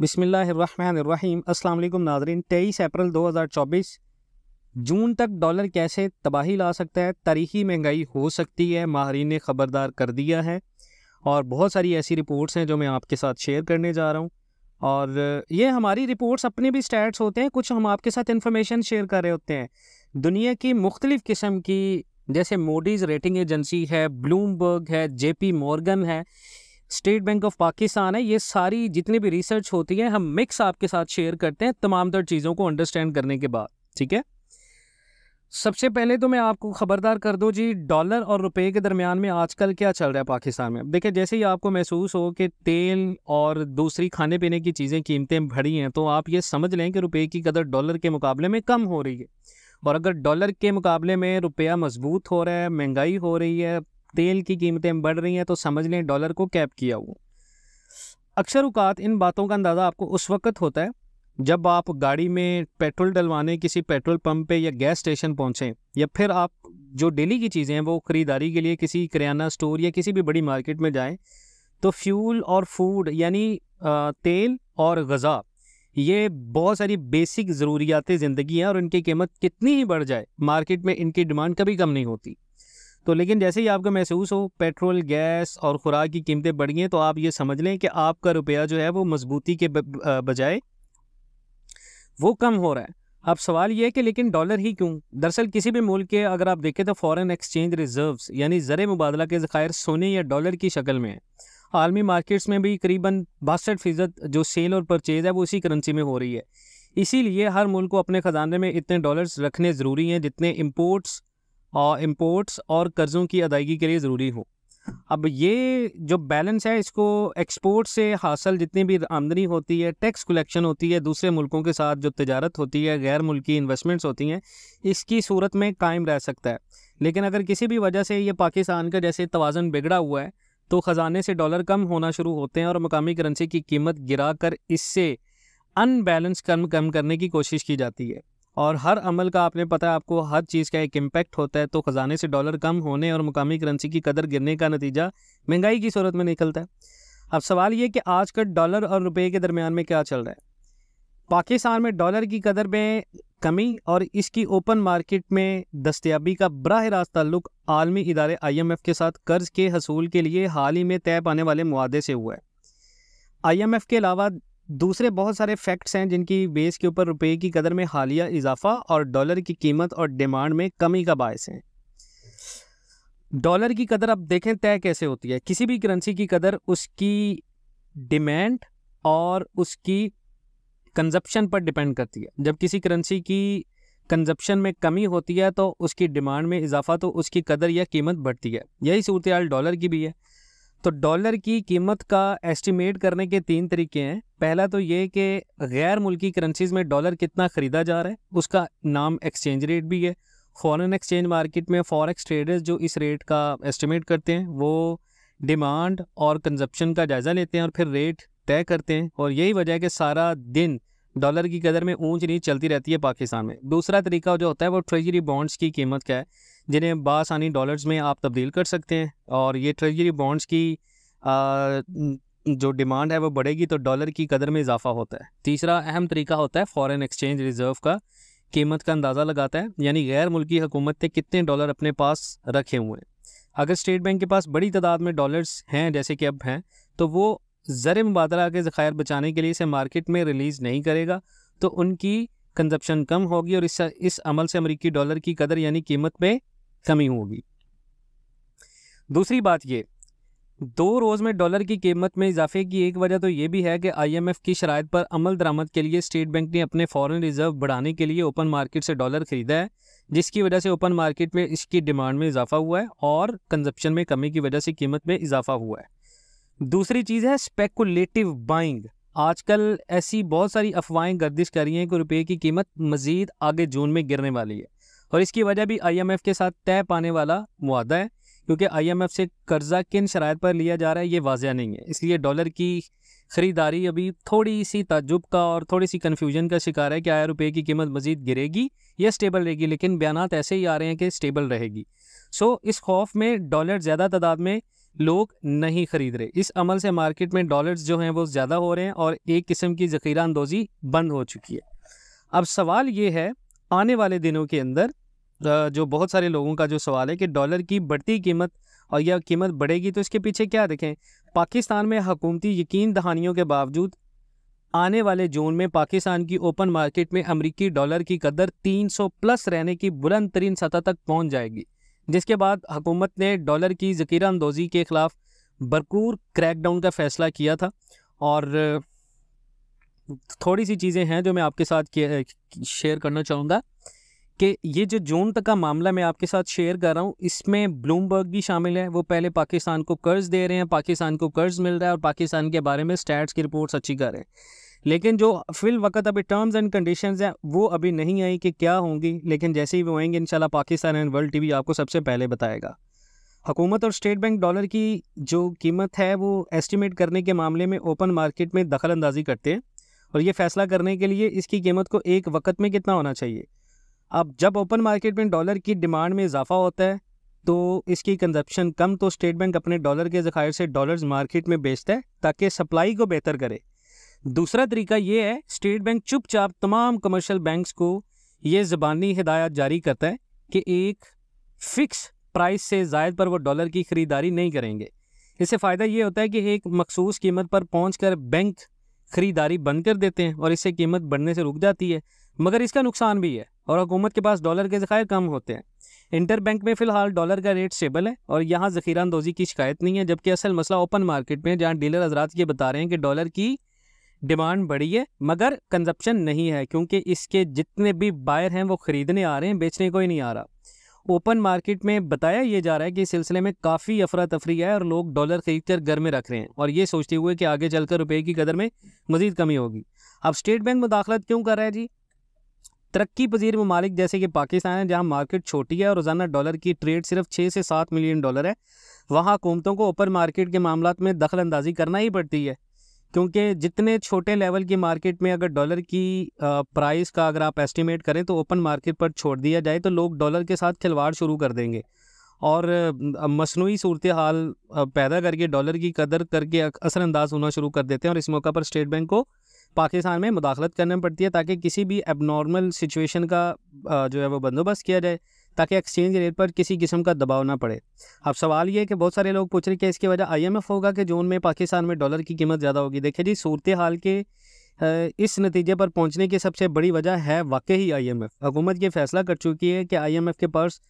बिसमीम अल्लाम नाजरीन तेईस अप्रैल 2024 जून तक डॉलर कैसे तबाही ला सकता है तारीखी महंगाई हो सकती है माहरीन ने ख़बरदार कर दिया है और बहुत सारी ऐसी रिपोर्ट्स हैं जो मैं आपके साथ शेयर करने जा रहा हूँ और ये हमारी रिपोर्ट्स अपने भी स्टैट्स होते हैं कुछ हम आपके साथ इन्फॉर्मेशन शेयर कर रहे होते हैं दुनिया की मुख्तलिफ़ किस्म की जैसे मोडीज़ रेटिंग एजेंसी है ब्लूमबर्ग है जे पी मॉर्गन है स्टेट बैंक ऑफ पाकिस्तान है ये सारी जितनी भी रिसर्च होती है हम मिक्स आपके साथ शेयर करते हैं तमाम तर चीज़ों को अंडरस्टैंड करने के बाद ठीक है सबसे पहले तो मैं आपको ख़बरदार कर दूं जी डॉलर और रुपए के दरमियान में आजकल क्या चल रहा है पाकिस्तान में देखिए जैसे ही आपको महसूस हो कि तेल और दूसरी खाने पीने की चीज़ें कीमतें बढ़ी हैं तो आप ये समझ लें कि रुपए की कदर डॉलर के मुकाबले में कम हो रही है और अगर डॉलर के मुकाबले में रुपया मजबूत हो रहा है महंगाई हो रही है तेल की कीमतें बढ़ रही हैं तो समझ लें डॉलर को कैप किया हुआ अक्सर उकात इन बातों का अंदाज़ा आपको उस वक्त होता है जब आप गाड़ी में पेट्रोल डलवाने किसी पेट्रोल पंप पे या गैस स्टेशन पहुँचें या फिर आप जो डेली की चीज़ें हैं वो ख़रीदारी के लिए किसी करियाना स्टोर या किसी भी बड़ी मार्केट में जाएं तो फ्यूल और फूड यानी तेल और गज़ा ये बहुत सारी बेसिक ज़रूरियात ज़िंदगी हैं और इनकी कीमत कितनी ही बढ़ जाए मार्केट में इनकी डिमांड कभी कम नहीं होती तो लेकिन जैसे ही आपको महसूस हो पेट्रोल गैस और खुराक की कीमतें बढ़ गई हैं तो आप ये समझ लें कि आपका रुपया जो है वो मजबूती के बजाय वो कम हो रहा है अब सवाल ये है कि लेकिन डॉलर ही क्यों दरअसल किसी भी मुल्क के अगर आप देखें तो फॉरेन एक्सचेंज रिजर्व्स यानी ज़र मुबादला के ज़ायर सोने या डॉलर की शक्ल में है आलमी मार्केट्स में भी करीबन बासठ फ़ीसद जो सेल और परचेज़ है वो इसी करेंसी में हो रही है इसीलिए हर मुल्क को अपने ख़जाने में इतने डॉलर्स रखने ज़रूरी हैं जितने इम्पोर्ट्स और इम्पोर्ट्स और कर्ज़ों की अदायगी के लिए ज़रूरी हो अब ये जो बैलेंस है इसको एक्सपोर्ट से हासिल जितनी भी आमदनी होती है टैक्स कलेक्शन होती है दूसरे मुल्कों के साथ जो तजारत होती है गैर मुल्की इन्वेस्टमेंट्स होती हैं इसकी सूरत में कायम रह सकता है लेकिन अगर किसी भी वजह से ये पाकिस्तान का जैसे तोज़न बिगड़ा हुआ है तो ख़जाने से डॉलर कम होना शुरू होते हैं और मकामी करेंसी की कीमत गिरा कर इससे अनबैलेंस कम कम करने की कोशिश की जाती है और हर अमल का आपने पता है आपको हर चीज़ का एक इम्पैक्ट होता है तो ख़जाने से डॉलर कम होने और मुकामी करेंसी की कदर गिरने का नतीजा महंगाई की सूरत में निकलता है अब सवाल ये कि आज कल डॉलर और रुपये के दरमियान में क्या चल रहा है पाकिस्तान में डॉलर की कदर में कमी और इसकी ओपन मार्केट में दस्तियाबी का बरह रास्त तल्लु आलमी इदारे आईएमएफ के साथ कर्ज के हसूल के लिए हाल ही में तय पाने वाले मुआदे से हुआ है आईएमएफ के अलावा दूसरे बहुत सारे फैक्ट्स हैं जिनकी बेस के ऊपर रुपये की कदर में हालिया इजाफा और डॉलर की कीमत और डिमांड में कमी का बायस है डॉलर की कदर अब देखें तय कैसे होती है किसी भी करेंसी की कदर उसकी डिमांड और उसकी कंजप्शन पर डिपेंड करती है जब किसी करेंसी की कंजप्शन में कमी होती है तो उसकी डिमांड में इजाफा तो उसकी कदर या कीमत बढ़ती है यही सूरत डॉलर की भी है तो डॉलर की कीमत का एस्टिमेट करने के तीन तरीके हैं पहला तो ये कि गैर मुल्की करेंसीज़ में डॉलर कितना ख़रीदा जा रहा है उसका नाम एक्सचेंज रेट भी है फ़ॉरेन एक्सचेंज मार्केट में फॉरेक्स ट्रेडर्स जो इस रेट का एस्टिमेट करते हैं वो डिमांड और कंजप्शन का जायज़ा लेते हैं और फिर रेट तय करते हैं और यही वजह है कि सारा दिन डॉलर की कदर में ऊंच नीच चलती रहती है पाकिस्तान में दूसरा तरीका जो होता है वो ट्रेजरी बॉन्ड्स की कीमत का है जिन्हें बासानी डॉलर्स में आप तब्दील कर सकते हैं और ये ट्रेजरी बॉन्ड्स की आ, जो डिमांड है वो बढ़ेगी तो डॉलर की कदर में इजाफा होता है तीसरा अहम तरीका होता है फ़ॉरेन एक्सचेंज रिज़र्व का कीमत का अंदाज़ा लगाता है यानी गैर मुल्की हुकूमत ने कितने डॉलर अपने पास रखे हुए हैं अगर स्टेट बैंक के पास बड़ी तादाद में डॉलर्स हैं जैसे कि अब हैं तो वो ज़र मुबादला के ज़खायर बचाने के लिए इसे मार्केट में रिलीज़ नहीं करेगा तो उनकी कंजप्शन कम होगी और इस इस अमल से अमरीकी डॉलर की कदर यानी कीमत में कमी होगी दूसरी बात ये दो रोज़ में डॉलर की कीमत में इजाफे की एक वजह तो ये भी है कि आईएमएफ की शराय पर अमल दरामद के लिए स्टेट बैंक ने अपने फॉरेन रिजर्व बढ़ाने के लिए ओपन मार्केट से डॉलर ख़रीदा है जिसकी वजह से ओपन मार्केट में इसकी डिमांड में इजाफा हुआ है और कंजप्शन में कमी की वजह से कीमत में इजाफा हुआ है दूसरी चीज़ है स्पेकुलेटिव बाइंग आजकल ऐसी बहुत सारी अफवाहें गर्दिश कर रही हैं कि रुपये की कीमत मज़ीद आगे जून में गिरने वाली है और इसकी वजह भी आईएमएफ के साथ तय पाने वाला मुआदा है क्योंकि आईएमएफ से कर्जा किन शराय पर लिया जा रहा है ये वाजह नहीं है इसलिए डॉलर की ख़रीदारी अभी थोड़ी सी तजुब का और थोड़ी सी कन्फ्यूजन का शिकार है कि आया रुपये की कीमत मजीद गिरेगी या स्टेबल रहेगी लेकिन बयान ऐसे ही आ रहे हैं कि स्टेबल रहेगी सो इस खौफ में डॉलर ज़्यादा तादाद में लोग नहीं खरीद रहे इस अमल से मार्केट में डॉलर्स जो हैं वो ज़्यादा हो रहे हैं और एक किस्म की ज़खीरा अंदोज़ी बंद हो चुकी है अब सवाल ये है आने वाले दिनों के अंदर जो बहुत सारे लोगों का जो सवाल है कि डॉलर की बढ़ती कीमत और यह कीमत बढ़ेगी तो इसके पीछे क्या देखें पाकिस्तान में हकूमती यकीन दहानियों के बावजूद आने वाले जून में पाकिस्तान की ओपन मार्केट में अमरीकी डॉलर की कदर 300 प्लस रहने की बुलंद तरीन सतह तक पहुंच जाएगी जिसके बाद हकूमत ने डॉलर की जकीरा अंदोज़ी के ख़िलाफ़ भरपूर क्रैकडाउन का फ़ैसला किया था और थोड़ी सी चीज़ें हैं जो मैं आपके साथ शेयर करना चाहूँगा कि ये जो जून तक का मामला मैं आपके साथ शेयर कर रहा हूँ इसमें ब्लूमबर्ग भी शामिल है वो पहले पाकिस्तान को कर्ज़ दे रहे हैं पाकिस्तान को कर्ज़ मिल रहा है और पाकिस्तान के बारे में स्टैट्स की रिपोर्ट्स अच्छी कर रहे हैं लेकिन जो फिल वक्त अभी टर्म्स एंड कंडीशंस हैं वो अभी नहीं आई कि क्या होंगी लेकिन जैसे ही वो आएंगे इन पाकिस्तान एंड वर्ल्ड टी आपको सबसे पहले बताएगा हुकूमत और स्टेट बैंक डॉलर की जो कीमत है वो एस्टिमेट करने के मामले में ओपन मार्केट में दखल अंदाजी करते हैं और ये फैसला करने के लिए इसकी कीमत को एक वक्त में कितना होना चाहिए अब जब ओपन मार्केट में डॉलर की डिमांड में इजाफा होता है तो इसकी कंजप्शन कम तो स्टेट बैंक अपने डॉलर के ज़खायर से डॉलर्स मार्केट में बेचता है ताकि सप्लाई को बेहतर करे दूसरा तरीका ये है स्टेट बैंक चुपचाप तमाम कमर्शियल बैंक्स को ये ज़बानी हिदायत जारी करता है कि एक फ़िक्स प्राइस से जायद पर वो डॉलर की ख़रीदारी नहीं करेंगे इससे फ़ायदा ये होता है कि एक मखसूस कीमत पर पहुँच बैंक खरीदारी बंद कर देते हैं और इससे कीमत बढ़ने से रुक जाती है मगर इसका नुकसान भी है और हुकूमत के पास डॉलर के ज़खायर कम होते हैं इंटर बैंक में फ़िलहाल डॉलर का रेट स्टेबल है और यहाँ ज़खीरा की शिकायत नहीं है जबकि असल मसला ओपन मार्केट में जहाँ डीलर हजरात ये बता रहे हैं कि डॉलर की डिमांड बढ़ी है मगर कंजप्शन नहीं है क्योंकि इसके जितने भी बायर हैं वो ख़रीदने आ रहे हैं बेचने को ही नहीं आ रहा ओपन मार्केट में बताया ये जा रहा है कि इस सिलसिले में काफ़ी अफरा तफरी है और लोग डॉलर खरीद कर घर में रख रहे हैं और ये सोचते हुए कि आगे चलकर रुपये की कदर में मजीद कमी होगी अब स्टेट बैंक मुदाखलत क्यों कर रहा है जी तरक्की पजीर ममालिक जैसे कि पाकिस्तान है जहाँ मार्केट छोटी है और रोज़ाना डॉलर की ट्रेड सिर्फ छः से सात मिलियन डॉलर है वहाँ हुकूमतों को ओपन मार्केट के मामला में दखल अंदाजी करना ही पड़ती है क्योंकि जितने छोटे लेवल की मार्केट में अगर डॉलर की प्राइस का अगर आप एस्टिमेट करें तो ओपन मार्केट पर छोड़ दिया जाए तो लोग डॉलर के साथ खिलवाड़ शुरू कर देंगे और मसनू सूरत हाल पैदा करके डॉलर की कदर करके असरअंदाज होना शुरू कर देते हैं और इस मौका पर स्टेट बैंक को पाकिस्तान में मुदाखलत करनी पड़ती है ताकि किसी भी एबनॉर्मल सिचुएशन का जो है वो बंदोबस्त किया जाए ताकि एक्सचेंज रेट पर किसी किस्म का दबाव ना पड़े अब सवाल ये है कि बहुत सारे लोग पूछ रहे हैं कि इसकी वजह आईएमएफ होगा कि जून में पाकिस्तान में डॉलर की कीमत ज़्यादा होगी देखिए जी सूरत हाल के इस नतीजे पर पहुंचने की सबसे बड़ी वजह है वाकई ही आई एम एफ़ हुकूमत ये फैसला कर चुकी है कि एफ़ के पर्स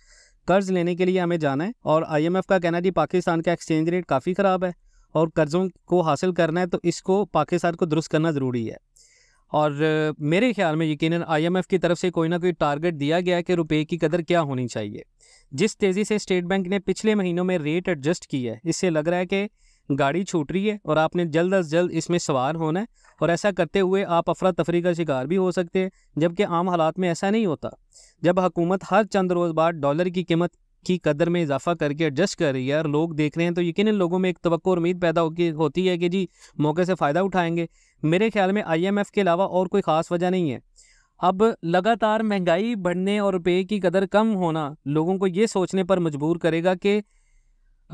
कर्ज़ लेने के लिए हमें जाना है और एफ का कहना जी पाकिस्तान का एक्सचेंज रेट काफ़ी ख़राब है और कर्ज़ों को हासिल करना है तो इसको पाकिस्तान को दुरुस्त करना ज़रूरी है और मेरे ख्याल में यकीनन आईएमएफ की तरफ से कोई ना कोई टारगेट दिया गया है कि रुपए की कदर क्या होनी चाहिए जिस तेज़ी से स्टेट बैंक ने पिछले महीनों में रेट एडजस्ट की है इससे लग रहा है कि गाड़ी छूट रही है और आपने जल्द अज जल्द इसमें सवार होना है और ऐसा करते हुए आप अफरा तफरी का शिकार भी हो सकते हैं जबकि आम हालात में ऐसा नहीं होता जब हकूमत हर चंद रोज़ बाद डॉलर की कीमत की कदर में इजाफा करके एडजस्ट कर रही है और लोग देख रहे हैं तो यकीन लोगों में एक तो उम्मीद पैदा होती होती है कि जी मौके से फ़ायदा उठाएंगे मेरे ख्याल में आईएमएफ के अलावा और कोई ख़ास वजह नहीं है अब लगातार महंगाई बढ़ने और रुपये की कदर कम होना लोगों को ये सोचने पर मजबूर करेगा कि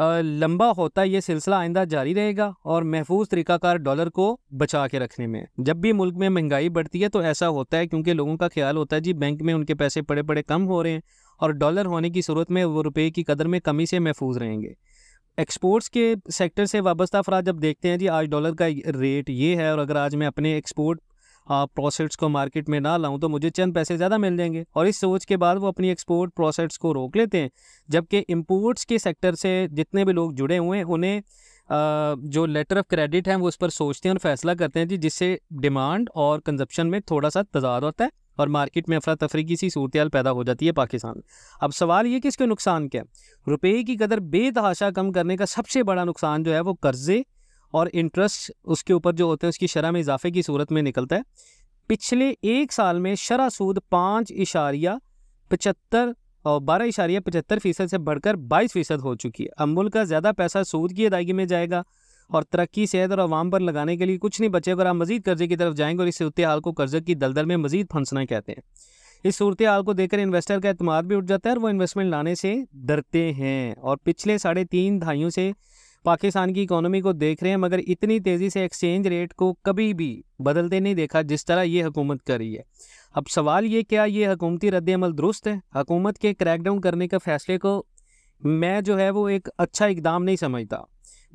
लंबा होता ये सिलसिला आइंदा जारी रहेगा और महफूज तरीकाकार डॉलर को बचा के रखने में जब भी मुल्क में महंगाई बढ़ती है तो ऐसा होता है क्योंकि लोगों का ख्याल होता है जी बैंक में उनके पैसे पड़े पड़े कम हो रहे हैं और डॉलर होने की सूरत में वो रुपये की कदर में कमी से महफूज रहेंगे एक्सपोर्ट्स के सेक्टर से वाबस्ता अफराज जब देखते हैं जी आज डॉलर का रेट ये है और अगर आज मैं अपने एक्सपोर्ट प्रोसेट्स को मार्केट में ना लाऊं तो मुझे चंद पैसे ज़्यादा मिल जाएंगे और इस सोच के बाद वो अपनी एक्सपोर्ट प्रोसेट्स को रोक लेते हैं जबकि इम्पोर्ट्स के सेक्टर से जितने भी लोग जुड़े हुए हैं उन्हें जो लेटर ऑफ क्रेडिट है वो उस पर सोचते हैं और फैसला करते हैं जी जिससे डिमांड और कंजप्शन में थोड़ा सा तजाद होता है और मार्केट में अफरा तफरी की सी सूरत पैदा हो जाती है पाकिस्तान में अब सवाल ये कि इसके नुकसान क्या है रुपये की कदर बेतहाशा कम करने का सबसे बड़ा नुकसान जो है वो कर्ज़े और इंटरेस्ट उसके ऊपर जो होते हैं उसकी शरह में इजाफे की सूरत में निकलता है पिछले एक साल में शरह सूद पाँच इशारिया पचहत्तर और बारह इशारिया पचहत्तर फ़ीसद से बढ़कर बाईस फ़ीसद हो चुकी है अमूल का ज़्यादा पैसा सूद की अदायगी में जाएगा और तरक्की सेहत और आवाम पर लगाने के लिए कुछ नहीं बचे अगर आप मजीद कर्जे की तरफ जाएंगे और इस सूरत हाल को कर्जे की दलदल में मजीद फंसना कहते हैं इस सूरत हाल को देखकर इन्वेस्टर का अतमाद भी उठ जाता है और वो इन्वेस्टमेंट लाने से डरते हैं और पिछले साढ़े तीन दहाइयों से पाकिस्तान की इकोनॉमी को देख रहे हैं मगर इतनी तेज़ी से एक्सचेंज रेट को कभी भी बदलते नहीं देखा जिस तरह ये हुकूमत कर रही है अब सवाल ये क्या ये हकूमती रद्दमल दुरुस्त है हकूमत के क्रैकडाउन करने के फैसले को मैं जो है वो एक अच्छा इकदाम नहीं समझता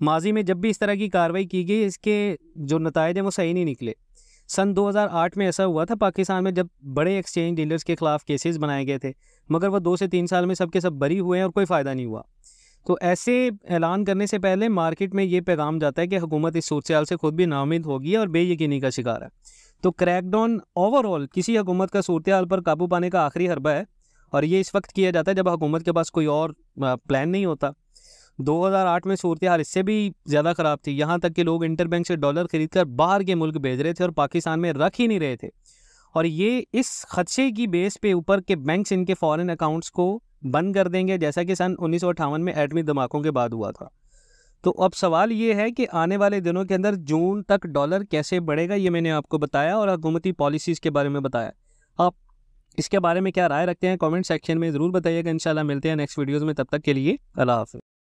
माजी में जब भी इस तरह की कार्रवाई की गई इसके जो नतज हैं वो सही नहीं निकले सन 2008 में ऐसा हुआ था पाकिस्तान में जब बड़े एक्सचेंज डीलर्स के खिलाफ केसेस बनाए गए थे मगर वह दो से तीन साल में सबके सब बरी हुए हैं और कोई फ़ायदा नहीं हुआ तो ऐसे ऐलान करने से पहले मार्केट में ये पैगाम जाता है कि हुकूमत इस सूरत से खुद भी नामिद होगी और बेयकनी का शिकार है तो क्रैकडाउन ओवरऑल किसी हुकूमत का सूरत हाल पर काबू पाने का आखिरी हरबा है और ये इस वक्त किया जाता है जब हुकूमत के पास कोई और प्लान नहीं होता 2008 में सूरत हाल इससे भी ज़्यादा ख़राब थी यहाँ तक कि लोग इंटर बैंक से डॉलर खरीद कर बाहर के मुल्क भेज रहे थे और पाकिस्तान में रख ही नहीं रहे थे और ये इस खदशे की बेस पे ऊपर के बैंक्स इनके फॉरेन अकाउंट्स को बंद कर देंगे जैसा कि सन उन्नीस में एटमी धमाकों के बाद हुआ था तो अब सवाल ये है कि आने वाले दिनों के अंदर जून तक डॉलर कैसे बढ़ेगा ये मैंने आपको बताया और हकूमती पॉलिसीज़ के बारे में बताया आप इसके बारे में क्या राय रखते हैं कमेंट सेक्शन में ज़रूर बताइएगा इंशाल्लाह मिलते हैं नेक्स्ट वीडियोज़ में तब तक के लिए अल्लाह हाफ